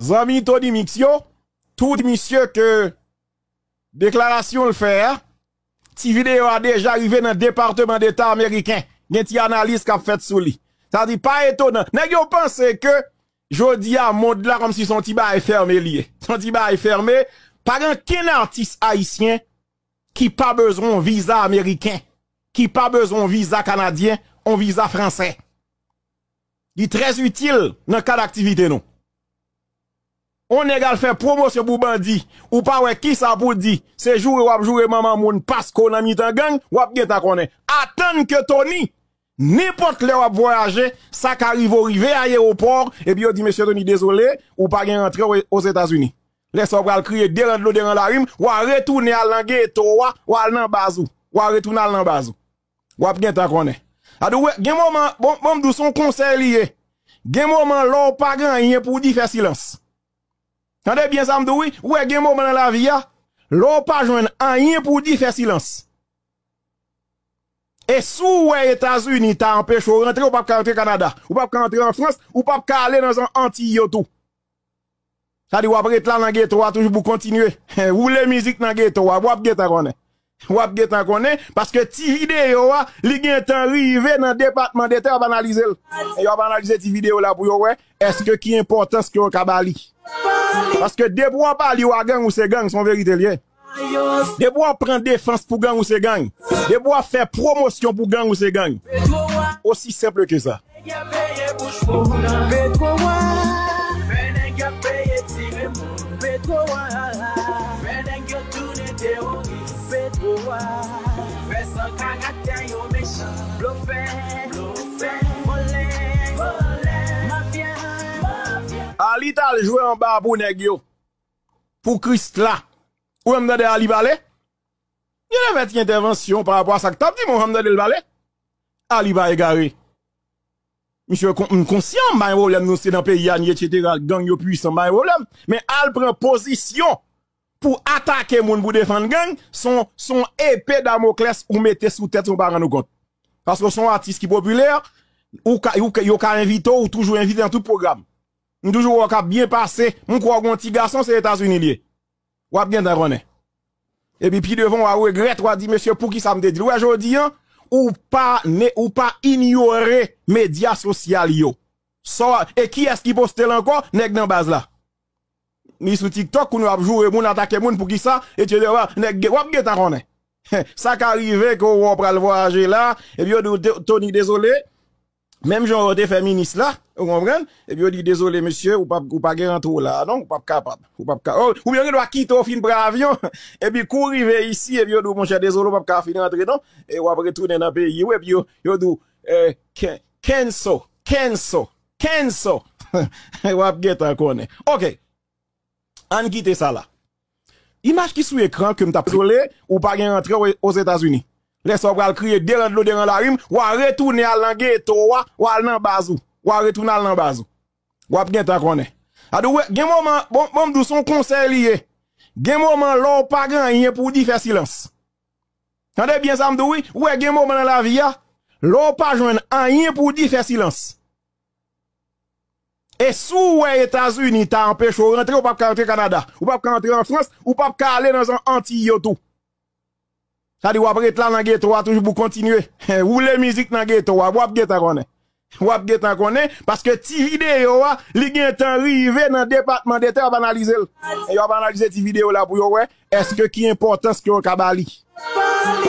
Zami Tony Mixio, tout monsieur que déclaration le fait, si hein, vidéo a déjà arrivé dans le département d'État américain, il y analyse qui fait souli. Ça dit pas étonnant. N'est-ce pensé que jodi à monde là comme si son tiba est fermé lié. Son est fermé par un qu'un artiste haïtien qui pas besoin visa américain, qui pas besoin visa canadien, on visa français. Il est très utile dans le cas d'activité non on est fait faire promotion pour bandit ou pas ouais qui ça pour dit c'est jouer ou jouer maman moun parce qu'on a mis un gang ou bien ta connaît attendre que Tony n'importe le ou voyager ça qu'arrive au rivé à l'aéroport et puis on dit monsieur Tony désolé ou pas rentrer aux États-Unis les moi va crier derrière l'eau derrière la rime ou retourner à et toi ou à nan bazou ou retourner à nan bazou ou bien ta connaît adou ah, gen moment bon bon son conseil lié gen moment l'on pas rien pour dire faire silence Tendez bien ça, m'doui. Ou est-ce moment dans la vie, l'on pas joindre rien pour dire faire silence. Et sous les États-Unis, t'as empêché de rentrer, ou pas rentrer au Canada, ou pas rentrer en France, ou pas aller dans un anti tout. Ça dit, ou après, là, dans le ghetto, toujours pour continuer. Ou les musique dans le ghetto, ou après, ghetto, qu'on Ou ghetto, qu'on Parce que ti vidéo, li gen t'en rivé dans le département d'État, on banalise analyser. Et on va analyser ti vidéo là pour ouais. Est-ce que qui importance que on kabali? Parce que des bois pas ou à gang ou c'est gang, sont vérité lié. Des bois prend défense pour gang ou c'est gang. Des bois fait promotion pour gang ou c'est gang. Aussi simple que ça. li tal jouer en bas pour nèg Pour Christ là. Ou même dans Ali Balé. Il a fait une intervention par rapport à ça. T'as dit mon dans Alibale Balé. Ali e va égaré. Monsieur conscient, ma problème nous c'est dans pays etc. gang yo puissant ma problème, mais al prend position pour attaquer moun pour défendre gang, son son épée d'Amoclès ou mettez sous tête son pas Parce que son artiste qui populaire ou ka, ou ka, invité ou toujours invité dans tout programme. Nous toujours bien passé. Mon crois un petit garçon c'est États-Unis lié. Ou bien dans Et puis puis devant on regrette on dit monsieur pour qui ça me dit ouais aujourd'hui hein, ou pas né ou pas ignorer médias sociaux yo. So, et qui est-ce qui poste encore nèg dans base là. Ni sur TikTok ou nous a jouer moun attaquer moun pour qui ça et tu vois nèg ou bien dans Ça qui arrive qu'on va le voyager là et puis Tony désolé même j'en des fait ministre là, vous comprenez? Et puis on dit désolé monsieur, ou pas ou pas rentrer là, non, ou pas capable, ou pas capable. Oh, ou bien on doit quitter au fin pour avion et puis courir ici et puis on dit mon cher désolé, pas capable finir rentrer non et on va retourner dans le pays et puis on dit euh Kenso, Kenso, Kenso. va ap à encore, Ok. On quitte ça là. Image ki sous écran que m'a prole ou pas gen rentre aux états unis Laisse on va crier derrière l'eau derrière la rime, ou à retourner à toi, ou à nan ou à retourner à nan Ou à bien ta connaît. Adou gen moment bon bon dou son conseil lié. Gen moment l'on pas rien pour dire faire silence. Tendez bien ça m'dou oui, ou gen moment dans la vie l'on pas joindre rien pour dire faire silence. Et sous les États-Unis, t'as empêché de rentrer, ou pas rentrer au Canada, ou pas rentrer en France, ou pas aller dans un anti-yotou. Ça dit, ou après là dans ghetto, toujours pour continuer. Ou les musique dans ghetto, ou après ghetto connaît. Ou après ghetto parce que ti vidéo, li gen temps dans département d'État à analyser. Et va analyser ti vidéo là pour ouais, est-ce que qui importance que qu'on kabali?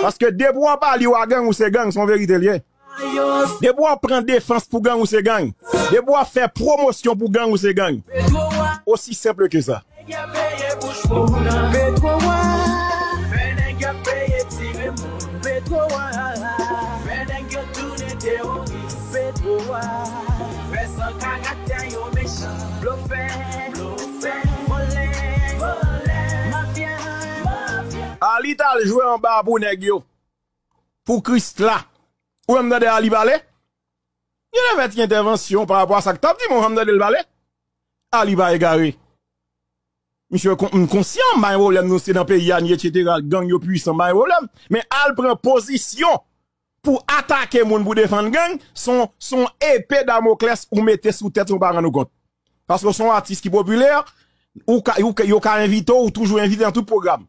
Parce que de bois on ou gang ou c'est gang, son vérité lié. Dès bois prend défense pour gang ou c'est gang. Des bois on faire promotion pour gang ou c'est gang. Aussi simple que ça. Petrowa Fè den yo toune teoris Petrowa Fè san karakter yo mechan Blofè, blofè Volè, volè Mafia, mafia Ali tal jwe an ba pou neg yo Pou Christ la Ou am dade Ali balè Yon avè ti intervention par rapport à ça. k tap di moun am dade Ali va égarer. Monsieur, mm, conscient, my problème, c'est dans le pays, etc., gang, yo puissant, my problème. Mais elle prend position pour attaquer mon pour défendre gang, son, son épée d'amoclès ou mettez sous tête son par nous compte. Parce que son artiste qui populaire, ou ka, ou yo ka invité ou toujours invité dans tout programme.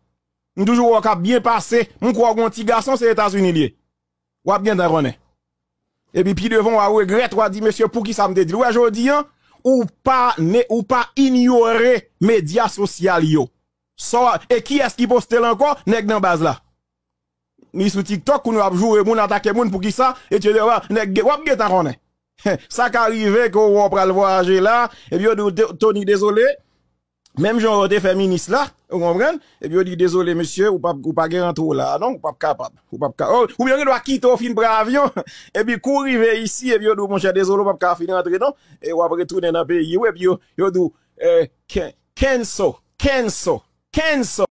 Nous toujours ou ka bien passé, mon crois un petit garçon, c'est États-Unis lié. Ou bien dans Et puis, puis devant, ou regrette, ou dit, monsieur, pour qui ça me dit? Ou aujourd'hui, hein? ou pas ne, ou pas ignorer médias sociaux et qui est-ce qui poste encore nèg dans base là ni sur TikTok ou nous a jouer moun attaquer moun pour qui ça et tu dis nèg wap getan connait ça qui que qu'on va le voyager là et puis Tony désolé même j'en ai fait ministre là, vous comprenez? Et puis, on dit, désolé, monsieur, ou pas, ou pas, rentrer là, non, ou pas capable, ou pas capable. Oh, ou bien, on doit quitter au fin pour avion, et puis, courir ici, et puis, on dit, mon cher, désolé, ou pas de rentrer, non? Et on va retourner dans le pays, et puis, on dit, euh, so, cancel, Kenso.